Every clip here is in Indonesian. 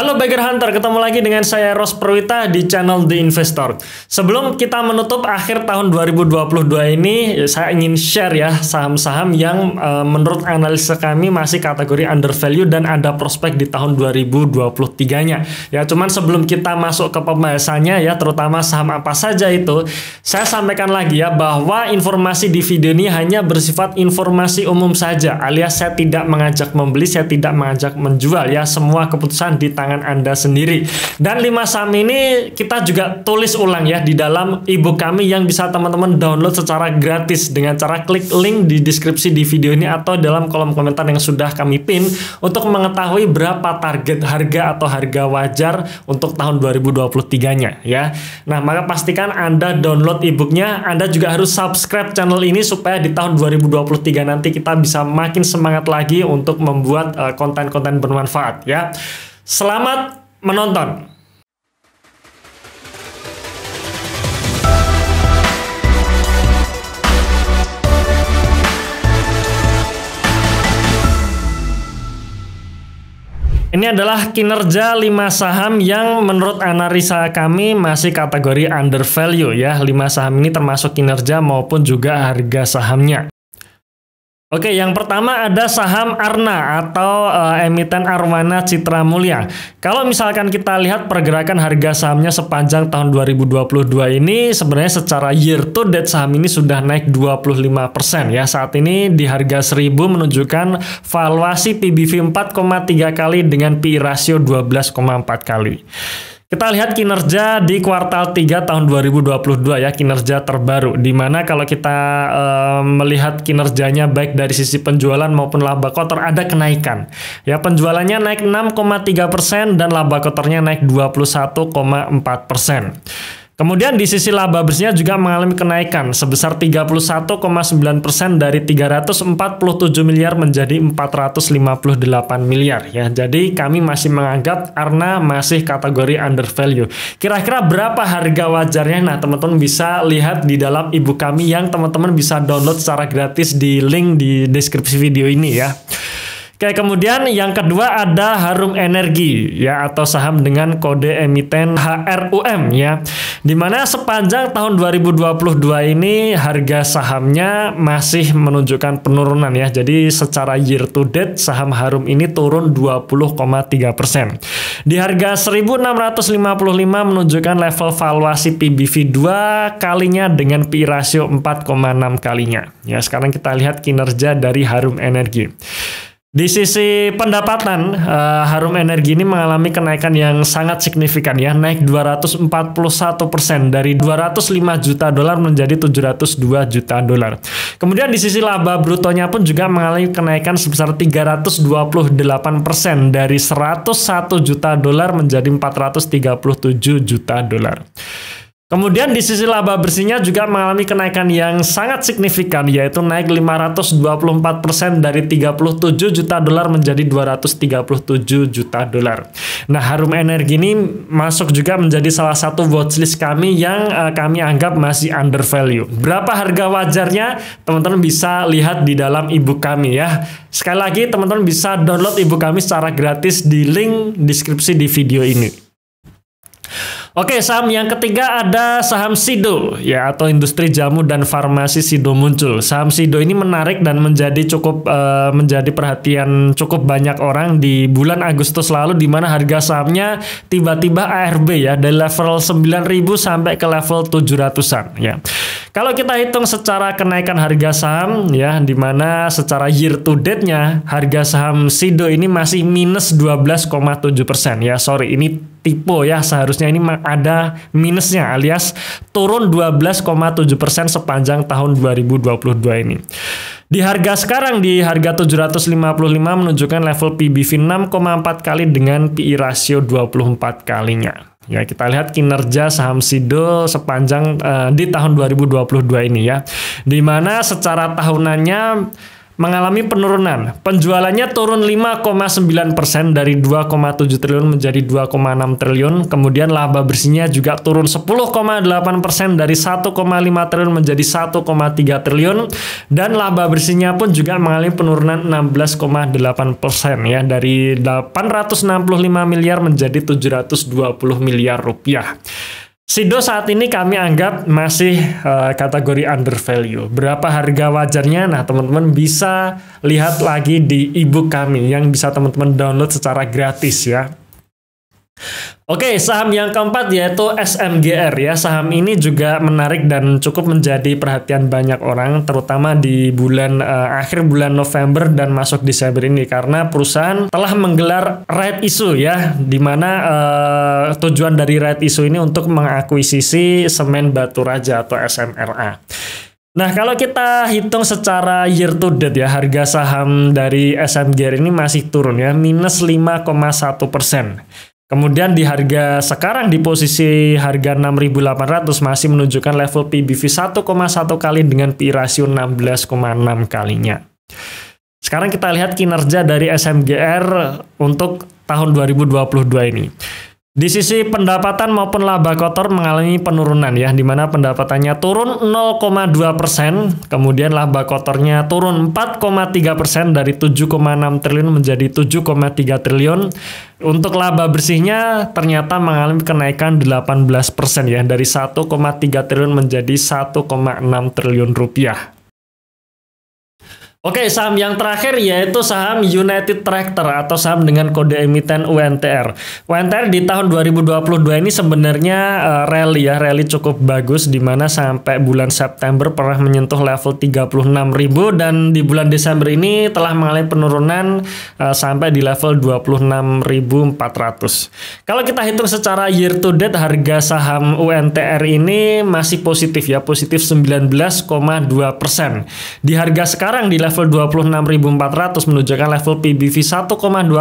Halo Bagger Hunter, ketemu lagi dengan saya Ros Perwita di channel The Investor. Sebelum kita menutup akhir tahun 2022 ini, saya ingin share ya saham-saham yang e, menurut analisa kami masih kategori undervalue dan ada prospek di tahun 2023-nya. Ya, cuman sebelum kita masuk ke pembahasannya ya, terutama saham apa saja itu, saya sampaikan lagi ya bahwa informasi di video ini hanya bersifat informasi umum saja, alias saya tidak mengajak membeli, saya tidak mengajak menjual ya, semua keputusan di tangan tangan Anda sendiri. Dan 5 saham ini kita juga tulis ulang ya di dalam ebook kami yang bisa teman-teman download secara gratis dengan cara klik link di deskripsi di video ini atau dalam kolom komentar yang sudah kami pin untuk mengetahui berapa target harga atau harga wajar untuk tahun 2023-nya ya. Nah, maka pastikan Anda download ebooknya, Anda juga harus subscribe channel ini supaya di tahun 2023 nanti kita bisa makin semangat lagi untuk membuat eh, konten-konten uh, bermanfaat ya. Selamat menonton. Ini adalah kinerja 5 saham yang menurut analisa kami masih kategori under value ya. 5 saham ini termasuk kinerja maupun juga harga sahamnya. Oke, yang pertama ada saham Arna atau uh, emiten Arwana Citra Mulia. Kalau misalkan kita lihat pergerakan harga sahamnya sepanjang tahun 2022 ini sebenarnya secara year to date saham ini sudah naik 25% ya. Saat ini di harga 1000 menunjukkan valuasi PBV 4,3 kali dengan PI ratio 12,4 kali. Kita lihat kinerja di kuartal 3 tahun 2022 ya, kinerja terbaru. Di mana kalau kita e, melihat kinerjanya baik dari sisi penjualan maupun laba kotor ada kenaikan. Ya, penjualannya naik 6,3% dan laba kotornya naik 21,4%. Kemudian di sisi laba bersihnya juga mengalami kenaikan sebesar 31,9% dari 347 miliar menjadi 458 miliar ya. Jadi kami masih menganggap Arna masih kategori under value. Kira-kira berapa harga wajarnya? Nah, teman-teman bisa lihat di dalam ibu kami yang teman-teman bisa download secara gratis di link di deskripsi video ini ya. Oke, kemudian yang kedua ada Harum Energi ya atau saham dengan kode emiten HRUM ya. di mana sepanjang tahun 2022 ini harga sahamnya masih menunjukkan penurunan ya. Jadi secara year to date saham Harum ini turun 20,3%. Di harga 1655 menunjukkan level valuasi PBV 2 kalinya dengan PI ratio 4,6 kalinya. Ya, sekarang kita lihat kinerja dari Harum Energi. Di sisi pendapatan, uh, Harum Energi ini mengalami kenaikan yang sangat signifikan ya, naik 241% dari 205 juta dolar menjadi 702 juta dolar. Kemudian di sisi laba brutonya pun juga mengalami kenaikan sebesar 328% dari 101 juta dolar menjadi 437 juta dolar. Kemudian di sisi laba bersihnya juga mengalami kenaikan yang sangat signifikan yaitu naik 524% dari 37 juta dolar menjadi 237 juta dolar. Nah, Harum Energi ini masuk juga menjadi salah satu watchlist kami yang uh, kami anggap masih under value. Berapa harga wajarnya? Teman-teman bisa lihat di dalam ibu kami ya. Sekali lagi teman-teman bisa download ibu kami secara gratis di link deskripsi di video ini. Oke, saham yang ketiga ada saham Sido ya atau industri jamu dan farmasi Sido muncul. Saham Sido ini menarik dan menjadi cukup uh, menjadi perhatian cukup banyak orang di bulan Agustus lalu di mana harga sahamnya tiba-tiba ARB ya dari level 9000 sampai ke level 700-an ya. Kalau kita hitung secara kenaikan harga saham ya di mana secara year to date-nya harga saham Sido ini masih minus 12,7% ya. Sorry, ini tipe ya seharusnya ini ada minusnya alias turun 12,7% sepanjang tahun 2022 ini. Di harga sekarang di harga 755 menunjukkan level PBV 6,4 kali dengan PI rasio 24 kalinya. Ya, kita lihat kinerja saham Sido sepanjang uh, di tahun 2022 ini ya. Di mana secara tahunannya mengalami penurunan. Penjualannya turun 5,9% persen dari 2,7 triliun menjadi 2,6 triliun. Kemudian laba bersihnya juga turun 10,8% persen dari 1,5 triliun menjadi 1,3 triliun. Dan laba bersihnya pun juga mengalami penurunan 16,8% persen ya dari 865 miliar menjadi 720 miliar rupiah. Sido saat ini kami anggap masih uh, kategori under value. Berapa harga wajarnya? Nah, teman-teman bisa lihat lagi di ebook kami yang bisa teman-teman download secara gratis ya. Oke, saham yang keempat yaitu SMGR ya. Saham ini juga menarik dan cukup menjadi perhatian banyak orang terutama di bulan uh, akhir bulan November dan masuk Desember ini karena perusahaan telah menggelar right issue ya di mana uh, tujuan dari right issue ini untuk mengakuisisi semen batu raja atau SMRA. Nah, kalau kita hitung secara year to date ya, harga saham dari SMGR ini masih turun ya, minus 5,1 persen. Kemudian di harga sekarang di posisi harga 6.800 masih menunjukkan level PBV 1,1 kali dengan PI rasio 16,6 kalinya. Sekarang kita lihat kinerja dari SMGR untuk tahun 2022 ini. Di sisi pendapatan maupun laba kotor mengalami penurunan ya, di mana pendapatannya turun 0,2 persen, kemudian laba kotornya turun 4,3 persen dari 7,6 triliun menjadi 7,3 triliun. Untuk laba bersihnya ternyata mengalami kenaikan 18 persen ya, dari 1,3 triliun menjadi 1,6 triliun rupiah. Oke, saham yang terakhir yaitu saham United Tractor atau saham dengan kode emiten UNTR. UNTR di tahun 2022 ini sebenarnya uh, rally ya, rally cukup bagus di mana sampai bulan September pernah menyentuh level 36.000 dan di bulan Desember ini telah mengalami penurunan uh, sampai di level 26.400. Kalau kita hitung secara year to date harga saham UNTR ini masih positif ya, positif 19,2%. Di harga sekarang di level level 26.400 menunjukkan level PBV 1,2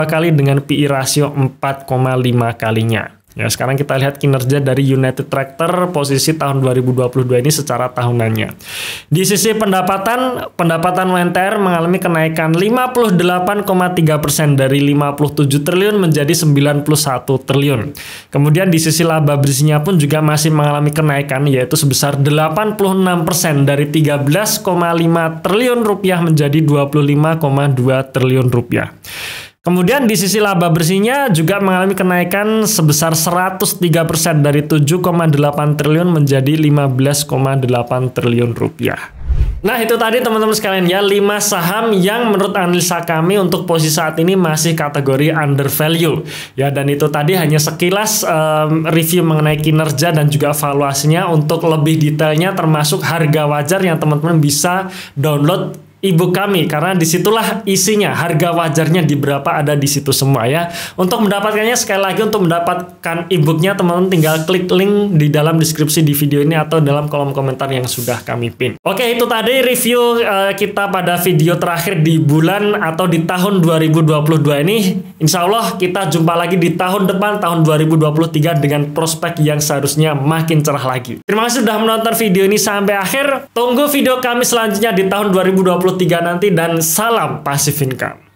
kali dengan PI rasio 4,5 kalinya. Ya, sekarang kita lihat kinerja dari United Tractor posisi tahun 2022 ini secara tahunannya. Di sisi pendapatan, pendapatan UNTR mengalami kenaikan 58,3% dari 57 triliun menjadi 91 triliun. Kemudian di sisi laba bersihnya pun juga masih mengalami kenaikan yaitu sebesar 86% dari 13,5 triliun rupiah menjadi 25,2 triliun rupiah. Kemudian di sisi laba bersihnya juga mengalami kenaikan sebesar 103% dari 7,8 triliun menjadi 15,8 triliun rupiah. Nah itu tadi teman-teman sekalian ya 5 saham yang menurut analisa kami untuk posisi saat ini masih kategori under value ya dan itu tadi hanya sekilas um, review mengenai kinerja dan juga valuasinya untuk lebih detailnya termasuk harga wajar yang teman-teman bisa download ibu kami karena disitulah isinya harga wajarnya di berapa ada di situ semua ya untuk mendapatkannya sekali lagi untuk mendapatkan ebooknya teman-teman tinggal klik link di dalam deskripsi di video ini atau dalam kolom komentar yang sudah kami pin oke itu tadi review uh, kita pada video terakhir di bulan atau di tahun 2022 ini Insya Allah kita jumpa lagi di tahun depan tahun 2023 dengan prospek yang seharusnya makin cerah lagi terima kasih sudah menonton video ini sampai akhir tunggu video kami selanjutnya di tahun 2023 2023 nanti dan salam pasif income.